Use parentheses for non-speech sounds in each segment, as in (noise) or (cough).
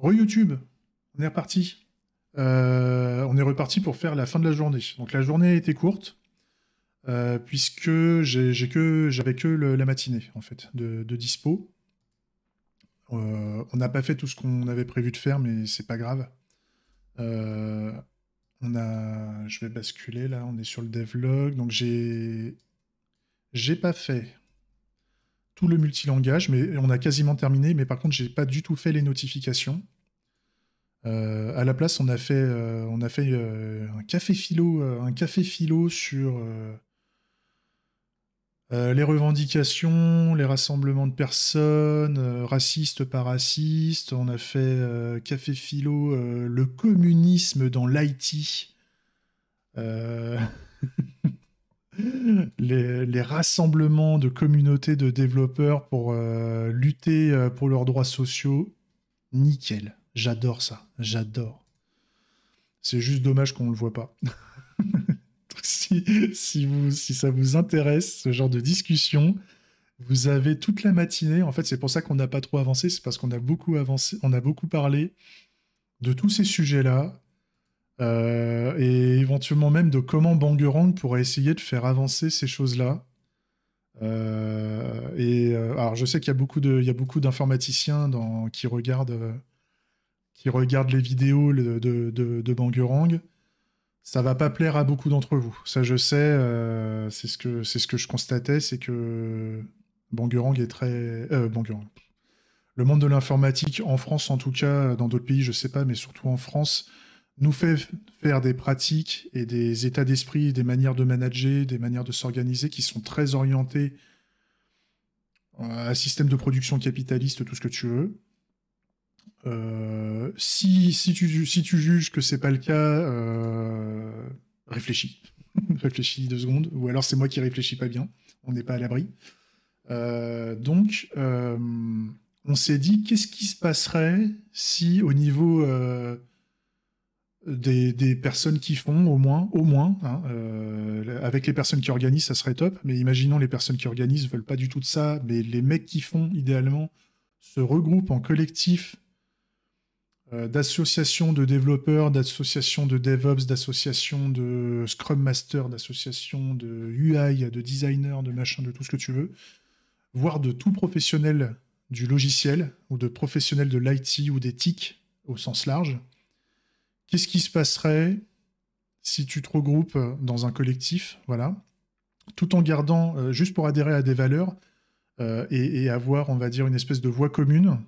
Re-YouTube, on est reparti. Euh, on est reparti pour faire la fin de la journée. Donc la journée a été courte, euh, puisque j'avais que la matinée en fait de, dispo. Euh, on n'a pas fait tout ce qu'on avait prévu de faire, mais c'est pas grave. on a, je vais basculer là. On est sur le devlog, donc j'ai pas fait tout le multilangage, mais on a quasiment terminé. Mais par contre, j'ai pas du tout fait les notifications. Euh, à la place, on a fait, euh, on a fait euh, un café philo, un café philo sur les revendications, les rassemblements de personnes, racistes par racistes. On a fait café philo, le communisme dans l'Haïti. (laughs) les, rassemblements de communautés de développeurs pour euh, lutter euh, pour leurs droits sociaux. Nickel. J'adore ça. J'adore. C'est juste dommage qu'on ne le voit pas. (laughs) si, si, vous, si ça vous intéresse, ce genre de discussion, vous avez toute la matinée. En fait, c'est pour ça qu'on n'a pas trop avancé. C'est parce qu'on a beaucoup avancé, on a beaucoup parlé de tous ces sujets-là euh, et éventuellement même de comment Bangerang pourrait essayer de faire avancer ces choses-là. Euh, et euh, alors je sais qu'il y a beaucoup il y a beaucoup d'informaticiens dans, qui regardent, qui regardent les vidéos de, de, de, Bangerang. Ça va pas plaire à beaucoup d'entre vous. Ça je sais, c'est ce que c'est ce que je constatais, c'est que Bangerang est très, Bangurang Le monde de l'informatique en France, en tout cas, dans d'autres pays, je sais pas, mais surtout en France, nous fait faire des pratiques et des états d'esprit, des manières de manager, des manières de s'organiser qui sont très orientées euh, à système de production capitaliste, tout ce que tu veux. Euh, si, tu, si tu juges que c'est pas le cas, euh, réfléchis. (laughs) réfléchis deux secondes. Ou alors c'est moi qui réfléchis pas bien. On n'est pas à l'abri. donc, on s'est dit, qu'est-ce qui se passerait si au niveau des, personnes qui font au moins, au moins, hein, euh, avec les personnes qui organisent, ça serait top. Mais imaginons les personnes qui organisent veulent pas du tout de ça, mais les mecs qui font idéalement se regroupent en collectif euh, d'associations de développeurs, d'associations de DevOps, d'associations de Scrum Master, d'associations de UI, de designers, de machin, de tout ce que tu veux, voire de tout professionnel du logiciel ou de professionnel de l'IT ou des TIC au sens large Qu'est-ce qui se passerait si tu te regroupes euh, dans un collectif, voilà, tout en gardant, euh, juste pour adhérer à des valeurs euh, et, avoir, on va dire, une espèce de voix commune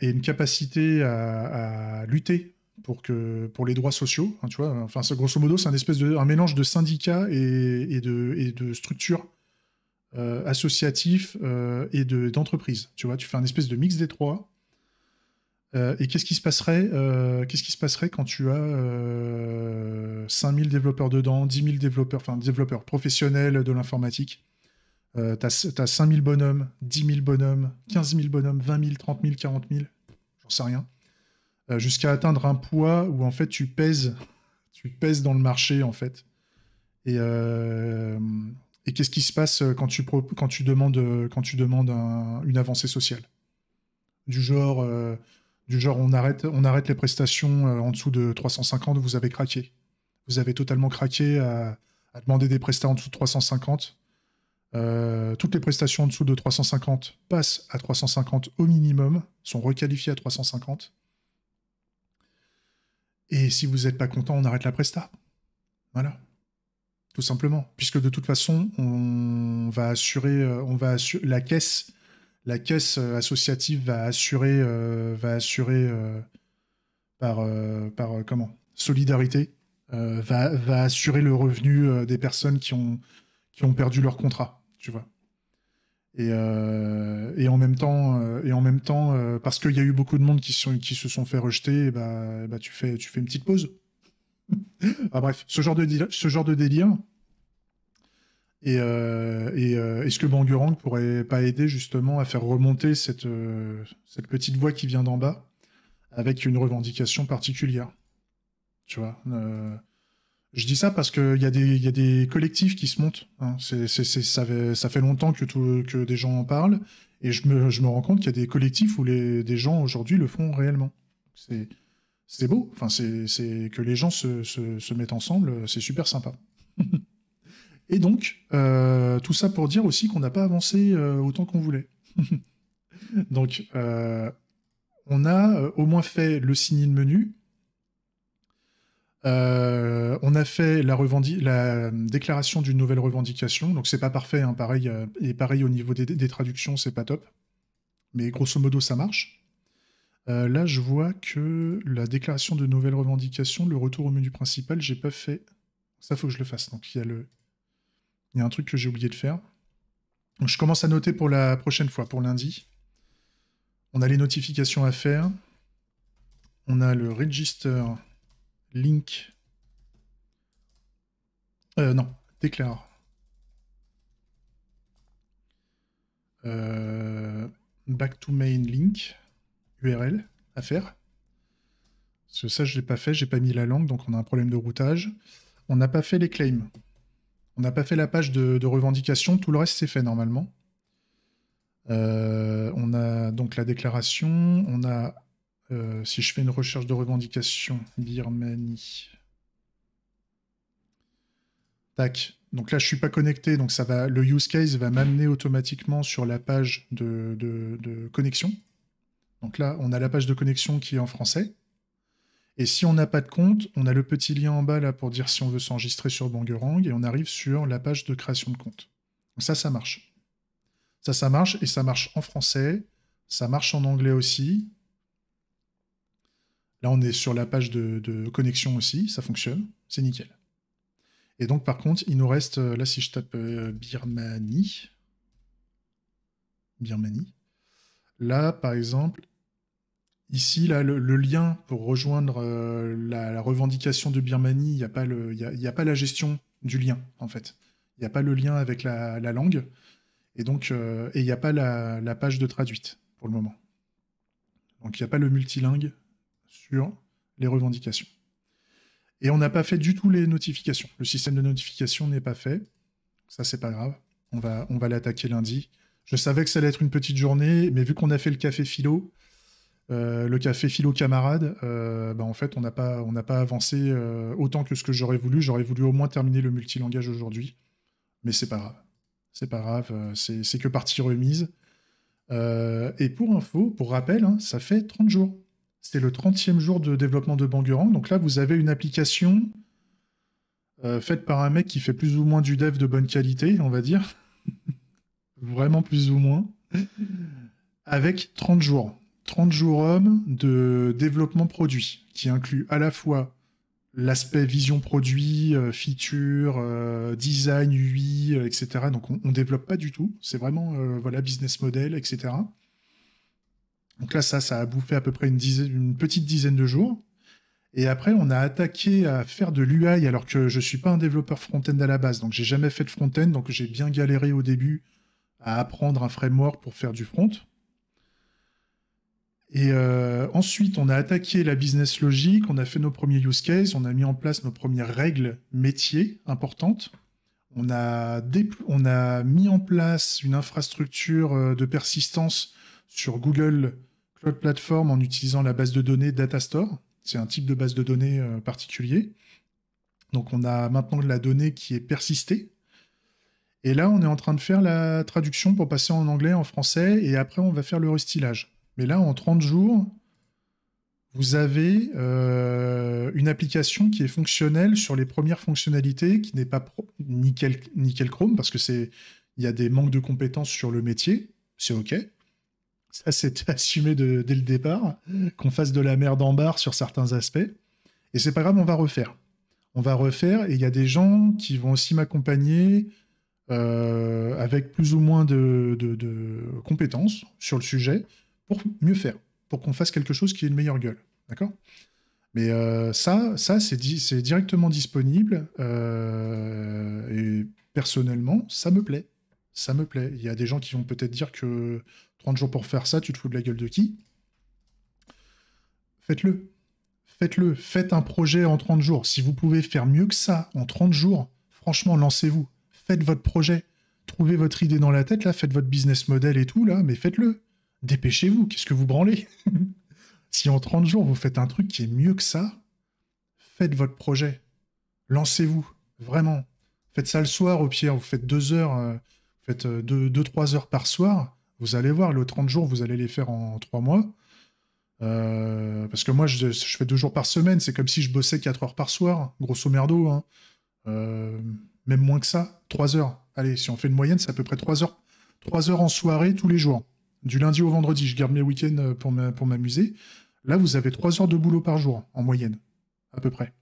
et une capacité à, lutter pour, que, pour les droits sociaux, hein, tu vois. Enfin, grosso modo, c'est un mélange de syndicats et, de, et de structures associatives et d'entreprises. tu vois, tu fais un espèce de mix des trois euh, et qu'est-ce qui se passerait, euh, qui se passerait quand tu as 5000 euh, développeurs dedans, 10 000 développeurs, enfin développeurs professionnels de l'informatique Tu as, as 5000 bonhommes, 10 000 bonhommes, 15 000 bonhommes, 20 000, 30 000, 40 000, j'en sais rien. Jusqu'à atteindre un poids où en fait tu pèses, tu pèses dans le marché en fait. Et, qu'est-ce qui se passe quand tu, quand tu demandes, quand tu demandes une avancée sociale Du genre du genre on arrête, on arrête les prestations euh, en dessous de 350, vous avez craqué. Vous avez totalement craqué à, demander des prestations en dessous de 350. Euh, toutes les prestations en dessous de 350 passent à 350 au minimum, sont requalifiées à 350. Et si vous n'êtes pas content, on arrête la presta. Voilà. Tout simplement. Puisque de toute façon, on va assurer, euh, on va assurer la caisse la caisse euh, associative va assurer, euh, va assurer euh, par, par comment solidarité, va, assurer le revenu des personnes qui ont, qui ont perdu leur contrat, tu vois. Et, en même temps, et en même temps parce qu'il y a eu beaucoup de monde qui, sont, qui se sont fait rejeter, bah, bah tu, fais, tu fais une petite pause. (laughs) Ah, bref, ce genre de, ce genre de délire, euh, et, euh, est-ce que Bangurang pourrait pas aider justement à faire remonter cette, euh, cette petite voix qui vient d'en bas avec une revendication particulière Tu vois euh, Je dis ça parce qu'il y, a des, y a des collectifs qui se montent. Hein. ça, fait, longtemps que, que des gens en parlent. Et je me, je me rends compte qu'il y a des collectifs où les, des gens aujourd'hui le font réellement. C'est, beau. Enfin, c'est, que les gens se, se, se mettent ensemble, c'est super sympa. (laughs) Et donc, euh, tout ça pour dire aussi qu'on n'a pas avancé euh, autant qu'on voulait. (laughs) donc, euh, on a au moins fait le signer le menu. on a fait la, la déclaration d'une nouvelle revendication. Donc, c'est pas parfait, hein, pareil. et pareil au niveau des, des traductions, c'est pas top. Mais grosso modo, ça marche. là, je vois que la déclaration de nouvelle revendication, le retour au menu principal, j'ai pas fait. Ça, faut que je le fasse. Donc, il y a le, il y a un truc que j'ai oublié de faire. je commence à noter pour la prochaine fois, pour lundi. On a les notifications à faire. On a le register link. Euh, non, déclare. Euh, back to main link URL à faire. Parce que ça, je ne l'ai pas fait, j'ai pas mis la langue, donc on a un problème de routage. On n'a pas fait les claims. On n'a pas fait la page de, revendication, tout le reste c'est fait normalement. Euh, on a donc la déclaration, on a, euh, si je fais une recherche de revendication, Birmanie. Tac. Donc là, je suis pas connecté, donc ça va, le use case va m'amener automatiquement sur la page de connexion. Donc là, on a la page de connexion qui est en français. Et si on n'a pas de compte, on a le petit lien en bas là pour dire si on veut s'enregistrer sur Bangerang et on arrive sur la page de création de compte. ça, ça marche. Ça, ça marche et ça marche en français, ça marche en anglais aussi. Là, on est sur la page de, connexion aussi, ça fonctionne, c'est nickel. Et donc, par contre, il nous reste, euh, là, si je tape euh, Birmanie, Birmanie, là, par exemple, Ici, là, le, lien pour rejoindre euh, la, revendication de Birmanie, il n'y a, pas pas la gestion du lien, en fait. Il n'y a pas le lien avec la, langue. Et donc, euh, il n'y a pas la, page de traduite pour le moment. Donc, il n'y a pas le multilingue sur les revendications. Et on n'a pas fait du tout les notifications. Le système de notification n'est pas fait. Ça, c'est pas grave. On va, on va l'attaquer lundi. Je savais que ça allait être une petite journée, mais vu qu'on a fait le café philo, euh, le café philo camarade, euh, bah, en fait, on n'a pas, pas avancé euh, autant que ce que j'aurais voulu. J'aurais voulu au moins terminer le multilangage aujourd'hui, mais c'est pas grave. C'est pas grave, c'est que partie remise. et pour info, pour rappel, hein, ça fait 30 jours. C'est le 30e jour de développement de Bangurang Donc là, vous avez une application faite par un mec qui fait plus ou moins du dev de bonne qualité, on va dire. (laughs) Vraiment plus ou moins. Avec 30 jours. 30 jours hommes de développement produit, qui inclut à la fois l'aspect vision produit, euh, feature, euh, design, UI, etc. Euh, donc on, ne développe pas du tout. C'est vraiment voilà business model, etc. Donc là ça ça a bouffé à peu près une, une petite dizaine de jours. Et après on a attaqué à faire de l'UI alors que je ne suis pas un développeur front-end à la base. Donc j'ai jamais fait de front-end donc j'ai bien galéré au début à apprendre un framework pour faire du front. Et euh, ensuite, on a attaqué la business logique, on a fait nos premiers use cases, on a mis en place nos premières règles métiers importantes. On a, on a mis en place une infrastructure euh, de persistance sur Google Cloud Platform en utilisant la base de données Datastore. C'est un type de base de données euh, particulier. Donc on a maintenant de la donnée qui est persistée. Et là, on est en train de faire la traduction pour passer en anglais, en français, et après, on va faire le restylage. Mais là, en 30 jours, vous avez euh, une application qui est fonctionnelle sur les premières fonctionnalités, qui n'est pas nickel, nickel chrome, parce que c'est il y a des manques de compétences sur le métier, c'est OK. Ça, c'est (laughs) assumé dès le départ, qu'on fasse de la merde en barre sur certains aspects. Et c'est pas grave, on va refaire. On va refaire, et il y a des gens qui vont aussi m'accompagner euh, avec plus ou moins de compétences sur le sujet, mieux faire, pour qu'on fasse quelque chose qui ait une meilleure gueule. D'accord Mais euh, ça, ça c'est directement disponible. Euh, et personnellement, ça me plaît. Ça me plaît. Il y a des gens qui vont peut-être dire que 30 jours pour faire ça, tu te fous de la gueule de qui Faites-le. Faites-le. Faites un projet en 30 jours. Si vous pouvez faire mieux que ça en 30 jours, franchement, lancez-vous. Faites votre projet. Trouvez votre idée dans la tête, là, faites votre business model et tout, là, mais faites-le dépêchez-vous, qu'est-ce que vous branlez (laughs) Si en 30 jours, vous faites un truc qui est mieux que ça, faites votre projet. Lancez-vous, vraiment. Faites ça le soir, au pire, vous faites deux heures, euh, faites euh, deux, deux, trois heures par soir. Vous allez voir, le 30 jours, vous allez les faire en trois mois. Euh, parce que moi, je, fais deux jours par semaine, c'est comme si je bossais quatre heures par soir, grosso merdo. Hein. même moins que ça, trois heures. Allez, si on fait une moyenne, c'est à peu près trois heures, trois heures en soirée tous les jours du lundi au vendredi, je garde mes week-ends euh, pour m'amuser. Là, vous avez trois heures de boulot par jour, en moyenne, à peu près.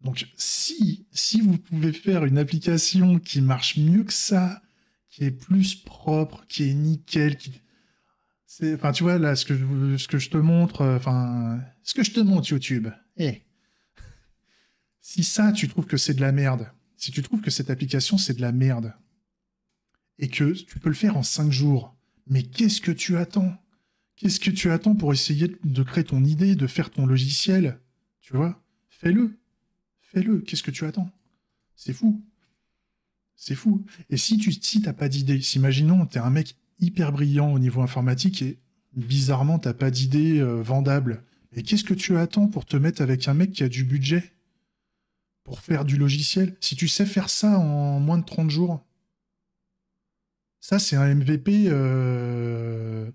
Donc, si, si vous pouvez faire une application qui marche mieux que ça, qui est plus propre, qui est nickel, qui. C'est, enfin, tu vois, là, ce que, je, ce que je te montre, euh, enfin, ce que je te montre, YouTube. Eh. si ça, tu trouves que c'est de la merde, si tu trouves que cette application, c'est de la merde, et que tu peux le faire en 5 jours. Mais qu'est-ce que tu attends Qu'est-ce que tu attends pour essayer de créer ton idée, de faire ton logiciel Tu vois Fais-le. Fais-le. Qu'est-ce que tu attends C'est fou. C'est fou. Et si tu n'as pas d'idée, s'imaginons, tu es un mec hyper brillant au niveau informatique et bizarrement t'as pas d'idée euh, vendable, Et qu'est-ce que tu attends pour te mettre avec un mec qui a du budget pour faire du logiciel Si tu sais faire ça en moins de 30 jours, ça, c'est un MVP euh,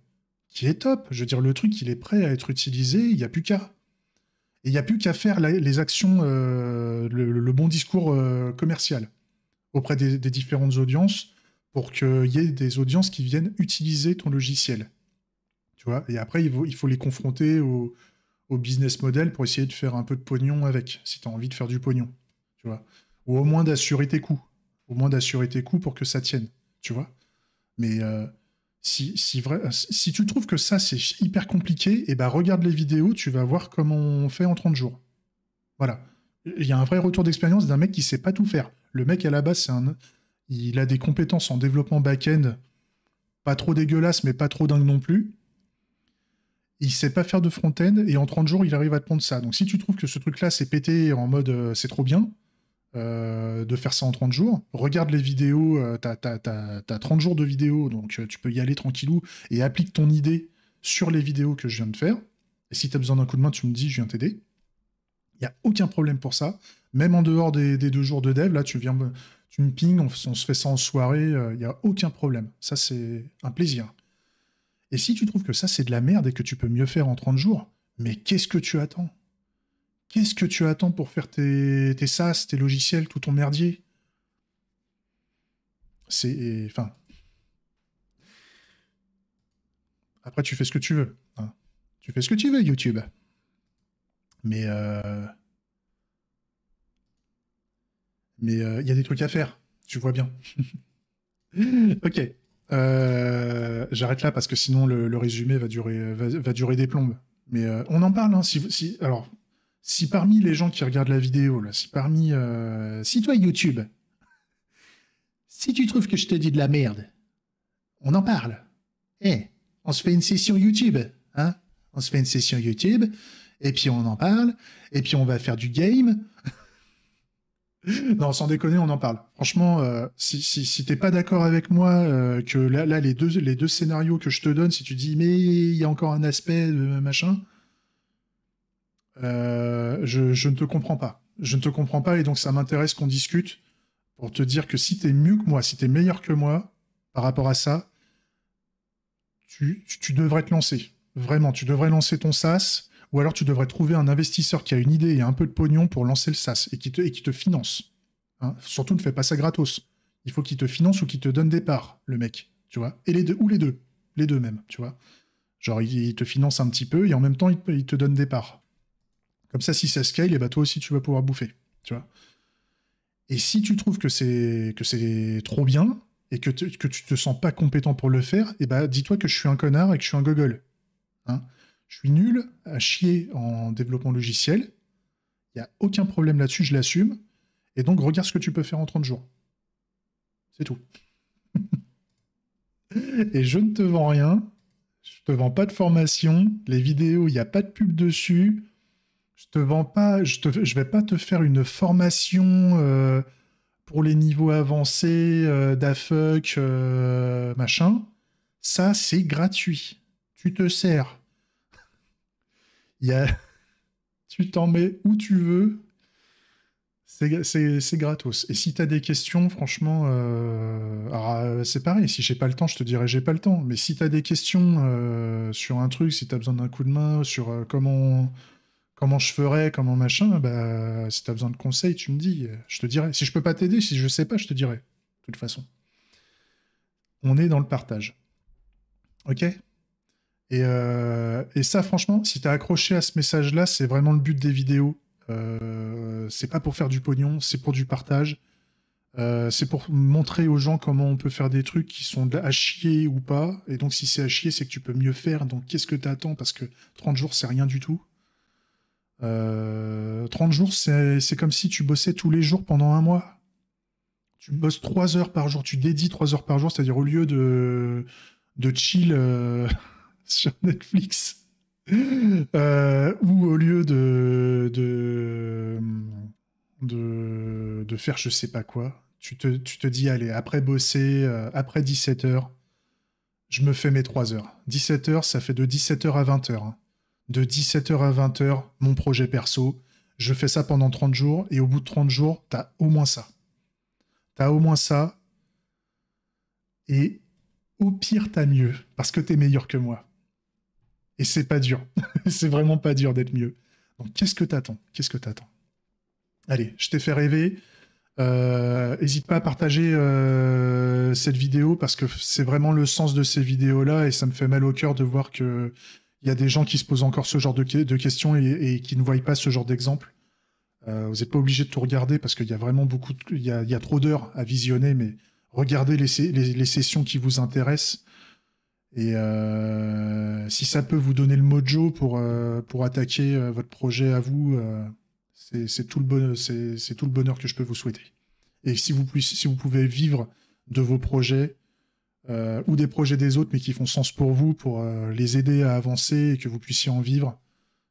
qui est top. Je veux dire, le truc, il est prêt à être utilisé, il n'y a plus qu'à. Et il n'y a plus qu'à faire les actions, euh, le, bon discours euh, commercial auprès des, différentes audiences pour qu'il y ait des audiences qui viennent utiliser ton logiciel. Tu vois Et après, il faut, il faut les confronter au, au, business model pour essayer de faire un peu de pognon avec, si tu as envie de faire du pognon. Tu vois Ou au moins d'assurer tes coûts. Au moins d'assurer tes coûts pour que ça tienne. Tu vois mais euh, si, tu trouves que ça, c'est hyper compliqué, et eh ben, regarde les vidéos, tu vas voir comment on fait en 30 jours. Voilà. Il y a un vrai retour d'expérience d'un mec qui sait pas tout faire. Le mec, à la base, il a des compétences en développement back-end, pas trop dégueulasses, mais pas trop dingue non plus. Il sait pas faire de front-end, et en 30 jours, il arrive à te prendre ça. Donc si tu trouves que ce truc-là, c'est pété en mode euh, c'est trop bien, euh, de faire ça en 30 jours. Regarde les vidéos, euh, t'as, 30 jours de vidéos, donc euh, tu peux y aller tranquillou et applique ton idée sur les vidéos que je viens de faire. Et si t'as besoin d'un coup de main, tu me dis, je viens t'aider. Il n'y a aucun problème pour ça. Même en dehors des, deux jours de dev, là, tu viens, tu me ping, on, on se fait ça en soirée, il n'y a aucun problème. Ça, c'est un plaisir. Et si tu trouves que ça, c'est de la merde et que tu peux mieux faire en 30 jours, mais qu'est-ce que tu attends Qu'est-ce que tu attends pour faire tes, tes SaaS, tes logiciels, tout ton merdier C'est. Enfin. Après, tu fais ce que tu veux. Hein. Tu fais ce que tu veux, YouTube. Mais. Euh, mais euh, il y a des trucs à faire. Tu vois bien. (laughs) ok. Euh, j'arrête là parce que sinon le, résumé va durer, va, durer des plombes. Mais on en parle. Hein, si, si, alors, si parmi les gens qui regardent la vidéo, là, si parmi... Euh, si toi, YouTube, si tu trouves que je te dis de la merde, on en parle. Eh, on se fait une session YouTube, hein On se fait une session YouTube, et puis on en parle, et puis on va faire du game. (laughs) non, sans déconner, on en parle. Franchement, euh, si, si, si t'es pas d'accord avec moi, euh, que là, là les, deux, les deux scénarios que je te donne, si tu dis mais il y a encore un aspect, machin, euh, je, ne te comprends pas. Je ne te comprends pas et donc ça m'intéresse qu'on discute pour te dire que si t'es mieux que moi, si es meilleur que moi par rapport à ça, tu, devrais te lancer. Vraiment, tu devrais lancer ton SaaS ou alors tu devrais trouver un investisseur qui a une idée et un peu de pognon pour lancer le SaaS et qui te, et qui te finance. Hein, surtout, ne fais pas ça gratos. Il faut qu'il te finance ou qu'il te donne des parts, le mec, tu vois. Et les deux, ou les deux, les deux même, tu vois. Genre, il, te finance un petit peu et en même temps, il te donne des parts. Comme ça, si ça scale, et eh bah ben, toi aussi tu vas pouvoir bouffer. et si tu trouves que c'est que c'est trop bien et que, tu que tu te sens pas compétent pour le faire, et eh bah ben, dis-toi que je suis un connard et que je suis un gogol. Hein. je suis nul à chier en développement logiciel. Il n'y a aucun problème là-dessus, je l'assume. Et donc regarde ce que tu peux faire en 30 jours. C'est tout. (laughs) et je ne te vends rien. Je ne te vends pas de formation. Les vidéos, il n'y a pas de pub dessus je ne pas, je vais pas te faire une formation euh, pour les niveaux avancés euh, dafuck, euh, machin. Ça, c'est gratuit. Tu te sers. (laughs) tu t'en mets où tu veux. C'est gratos. Et si tu as des questions, franchement, c'est pareil. Si j'ai pas le temps, je te dirai j'ai pas le temps. Mais si tu as des questions sur un truc, si tu as besoin d'un coup de main, sur comment comment je ferais, comment machin, bah, si tu as besoin de conseils, tu me dis, je te dirai. Si je peux pas t'aider, si je sais pas, je te dirai. De toute façon. On est dans le partage. Ok euh, et, ça, franchement, si tu as accroché à ce message-là, c'est vraiment le but des vidéos. Euh, c'est pas pour faire du pognon, c'est pour du partage. Euh, c'est pour montrer aux gens comment on peut faire des trucs qui sont à chier ou pas. Et donc, si c'est à chier, c'est que tu peux mieux faire. Donc, qu'est-ce que tu attends Parce que 30 jours, c'est rien du tout. 30 euh, jours, c'est comme si tu bossais tous les jours pendant un mois. Tu hmm. bosses 3 heures par jour, tu dédies 3 heures par jour, c'est-à-dire au lieu de, de chill euh, (laughs) sur Netflix, euh, ou au lieu de, de, faire je sais pas quoi, tu te, dis, allez, après bosser, après 17 heures, je me fais mes 3 heures. 17 heures, ça fait de 17 heures à 20 heures. Hein de 17h à 20h, mon projet perso. Je fais ça pendant 30 jours et au bout de 30 jours, t'as au moins ça. T'as au moins ça. Et au pire, t'as mieux parce que t'es meilleur que moi. Et c'est pas dur. (laughs) c'est vraiment pas dur d'être mieux. Donc qu'est-ce que t'attends Qu'est-ce que t'attends Allez, je t'ai fait rêver. N'hésite euh, pas à partager euh, cette vidéo parce que c'est vraiment le sens de ces vidéos-là et ça me fait mal au cœur de voir que il y a des gens qui se posent encore ce genre de, questions et, qui ne voient pas ce genre d'exemple. Euh, vous n'êtes pas obligé de tout regarder parce qu'il y a vraiment beaucoup, il, y a, trop d'heures à visionner, mais regardez les, sessions qui vous intéressent. Et euh, si ça peut vous donner le mojo pour, euh, pour attaquer votre projet à vous, c'est tout, le bonheur, que je peux vous souhaiter. Et si vous pouvez vivre de vos projets, euh, ou des projets des autres mais qui font sens pour vous, pour euh, les aider à avancer et que vous puissiez en vivre,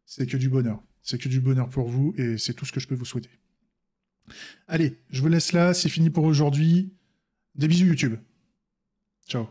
c'est que du bonheur. C'est que du bonheur pour vous et c'est tout ce que je peux vous souhaiter. Allez, je vous laisse là, c'est fini pour aujourd'hui. Des bisous YouTube. Ciao.